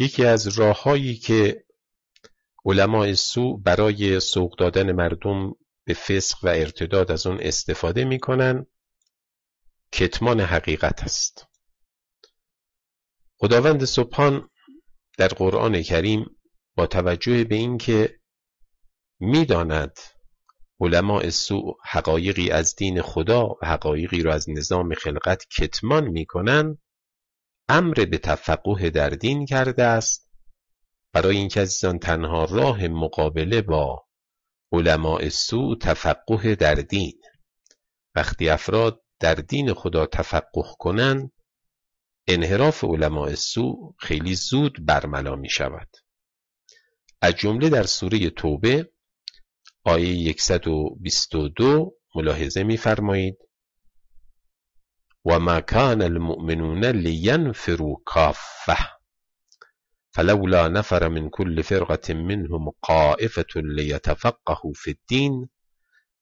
یکی از راههایی که علماء سو برای سوق دادن مردم به فسق و ارتداد از اون استفاده میکنن کتمان حقیقت است خداوند سبحان در قرآن کریم با توجه به اینکه میداند علماء سو حقایقی از دین خدا و حقایقی را از نظام خلقت کتمان میکنند امر به تفقه در دین کرده است برای اینکه عزیزان تنها راه مقابله با علماء سو تفقه در دین وقتی افراد در دین خدا تفقه کنند انحراف علماء سو خیلی زود برملا می شود از جمله در سوره توبه آیه 122 ملاحظه می فرمایید و ما کان المؤمنون لينفروا كافة فلولا نفر من كل فرقة منهم قائفة ليتفقهوا في الدين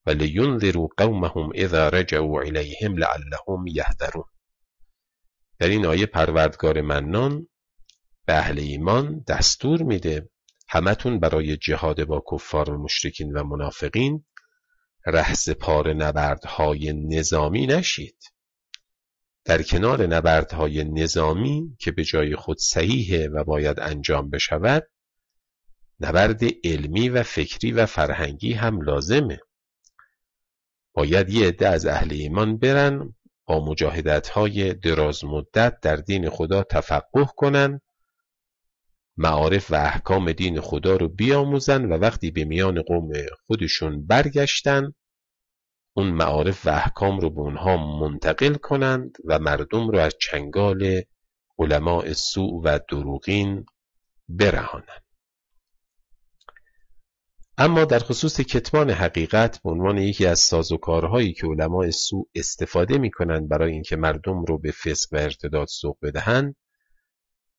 ولينذروا قومهم اذا رجعوا علیهم لعلهم یهذرون در این آیه پروردگار منان به اهل ایمان دستور میده همتون برای جهاد با کفار و مشرکین و منافقین پار نبردهای نظامی نشید در کنار نبردهای نظامی که به جای خود صحیحه و باید انجام بشود نبرد علمی و فکری و فرهنگی هم لازمه باید یه عده از اهل ایمان برن با مجاهدت های دراز مدت در دین خدا تفقه کنن معارف و احکام دین خدا رو بیاموزن و وقتی به میان قوم خودشون برگشتن اون معارف و احکام رو به اونها منتقل کنند و مردم رو از چنگال علماء سوء و دروغین برهانند اما در خصوص کتمان حقیقت به عنوان یکی از سازوکارهایی که علماء سو استفاده می کنند برای اینکه مردم رو به فسق و ارتداد سوق بدهند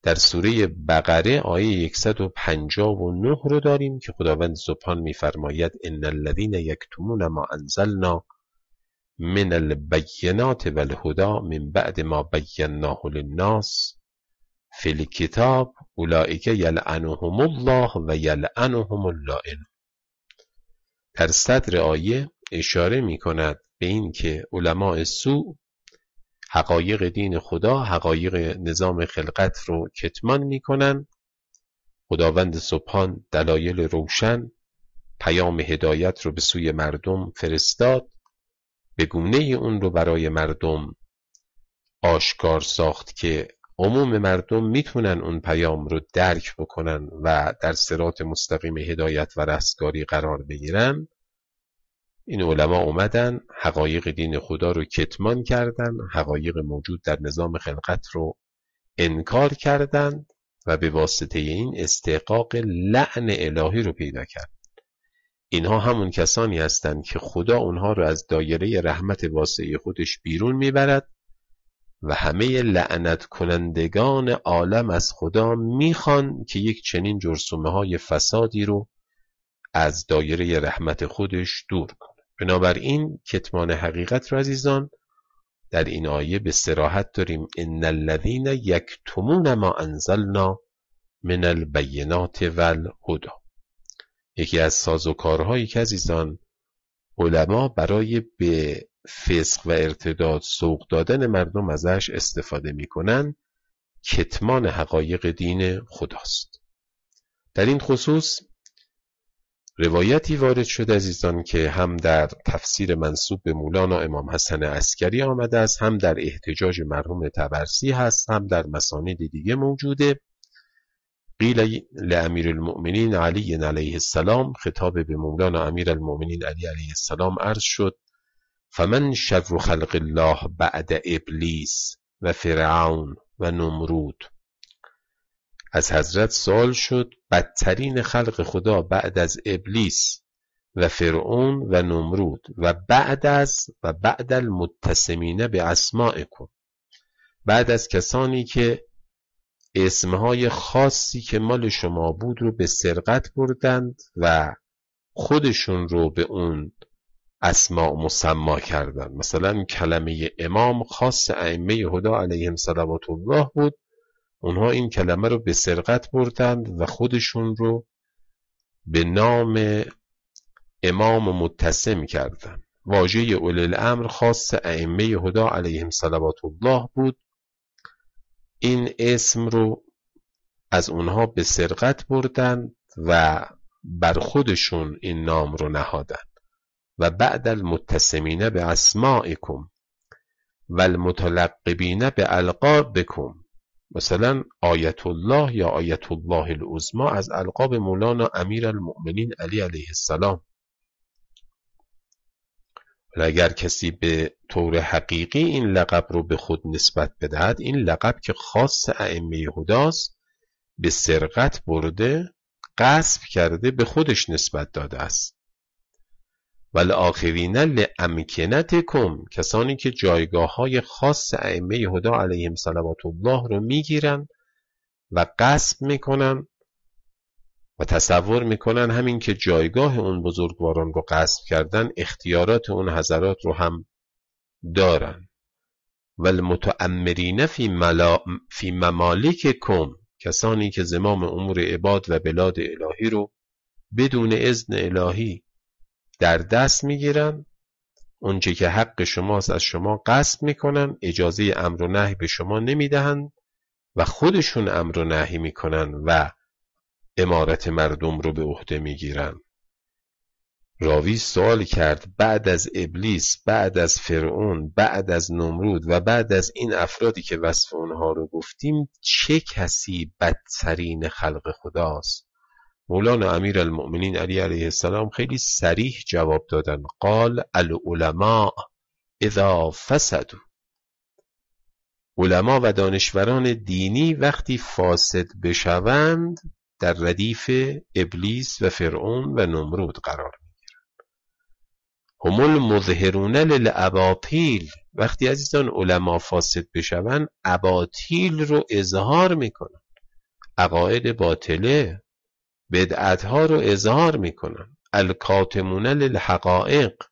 در سوره بقره آیه 159 رو داریم که خداوند سبحان میفرماید ان الذین یکتمون ما انزلنا من البینات والهدا من بعد ما بیناه للناس فی الکتاب اولئک یلعنهم الله و یلعنهم اللائن در صدر آیه اشاره می کند به اینکه علمای سوء حقایق دین خدا حقایق نظام خلقت رو کتمان میکنن خداوند سبحان دلایل روشن پیام هدایت رو به سوی مردم فرستاد به گونه اون رو برای مردم آشکار ساخت که عموم مردم میتونن اون پیام رو درک بکنن و در سرات مستقیم هدایت و رستگاری قرار بگیرن این علما اومدن حقایق دین خدا رو کتمان کردند حقایق موجود در نظام خلقت رو انکار کردند و به واسطه این استحقاق لعن الهی رو پیدا کرد اینها همون کسانی هستند که خدا اونها رو از دایره رحمت واسعه خودش بیرون میبرد و همه لعنت کنندگان عالم از خدا میخوان که یک چنین جرسومه های فسادی رو از دایره رحمت خودش دور کن بنابراین کتمان حقیقت را عزیزان در این آیه به سراحت داریم ان الذین یکتمون ما انزلنا من البینات والهدا یکی از کارهایی که عزیزان علما برای به فسق و ارتداد سوق دادن مردم ازش استفاده میکنند، کتمان حقایق دین خداست در این خصوص روایتی وارد شده عزیزان که هم در تفسیر منصوب به مولانا امام حسن عسکری آمده است هم در احتجاج مرحوم تبرسی هست هم در مساند دیگه موجوده قیل لامیر المؤمنین علی علیه السلام خطاب به مولانا امیر المؤمنین علی علیه السلام عرض شد فمن شر خلق الله بعد ابلیس و فرعون و نمرود از حضرت سوال شد بدترین خلق خدا بعد از ابلیس و فرعون و نمرود و بعد از و بعد المتسمینه به اسماع کن بعد از کسانی که اسمهای خاصی که مال شما بود رو به سرقت بردند و خودشون رو به اون اسماع مسما کردند مثلا کلمه امام خاص ائمه هدا علیهم صلوات الله بود اونها این کلمه رو به سرقت بردند و خودشون رو به نام امام متسم کردند واژه اول الامر خاص ائمه هدا علیهم صلوات الله بود این اسم رو از اونها به سرقت بردند و بر خودشون این نام رو نهادند و بعد المتسمینه به اسمائکم و المتلقبین به القابکم مثلا آیت الله یا آیت الله العظما از القاب مولانا امیر المؤمنین علی علیه السلام و اگر کسی به طور حقیقی این لقب رو به خود نسبت بدهد این لقب که خاص ائمه خداست به سرقت برده قصب کرده به خودش نسبت داده است والآخرین لامکنتکم کسانی که جایگاه های خاص ائمه هدا علیهم صلوات الله رو میگیرن و قصب میکنن و تصور میکنن همین که جایگاه اون بزرگواران رو قصب کردن اختیارات اون حضرات رو هم دارن و المتعمرین فی, ملا... فی ممالک کم کسانی که زمام امور عباد و بلاد الهی رو بدون اذن الهی در دست میگیرن اونچه که حق شماست از شما قصد میکنن اجازه امر و نهی به شما نمیدهند و خودشون امر و نهی میکنن و امارت مردم رو به عهده میگیرن راوی سوال کرد بعد از ابلیس بعد از فرعون بعد از نمرود و بعد از این افرادی که وصف اونها رو گفتیم چه کسی بدترین خلق خداست مولانا امیر علی علیه السلام خیلی سریح جواب دادن قال العلماء اذا فسدوا علما و دانشوران دینی وقتی فاسد بشوند در ردیف ابلیس و فرعون و نمرود قرار هم المظهرون للعباطیل وقتی عزیزان علما فاسد بشوند اباطیل رو اظهار میکنند عقاید باطله ها رو اظهار میکنن الکاتمون للحقائق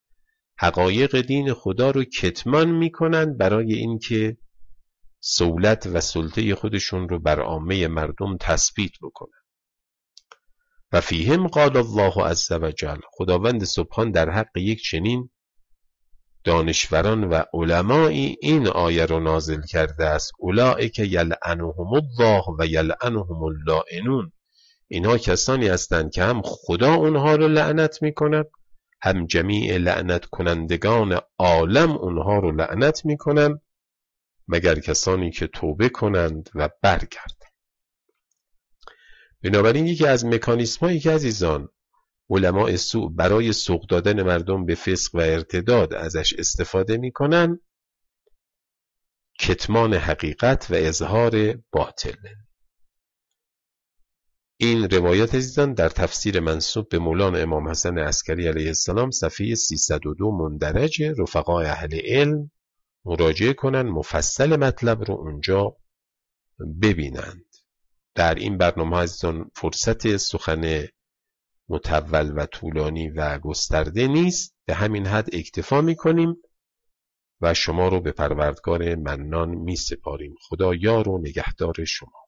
حقایق دین خدا رو کتمان میکنن برای اینکه سولت و سلطه خودشون رو بر عامه مردم تثبیت بکنن و فیهم قال الله عز وجل خداوند سبحان در حق یک چنین دانشوران و علمایی این آیه رو نازل کرده است اولئک یلعنهم الله و یلعنهم اللائنون اینها کسانی هستند که هم خدا اونها رو لعنت می هم جمیع لعنت کنندگان عالم اونها رو لعنت می مگر کسانی که توبه کنند و برگردند بنابراین یکی از مکانیسم هایی که عزیزان علماء سوء برای سوق دادن مردم به فسق و ارتداد ازش استفاده می کتمان حقیقت و اظهار باطل این روایت عزیزان در تفسیر منصوب به مولان امام حسن عسکری علیه السلام صفحه 302 مندرج رفقای اهل علم مراجعه کنند مفصل مطلب رو اونجا ببینند در این برنامه عزیزان فرصت سخن متول و طولانی و گسترده نیست به همین حد اکتفا می کنیم و شما رو به پروردگار منان می سپاریم خدا یار و نگهدار شما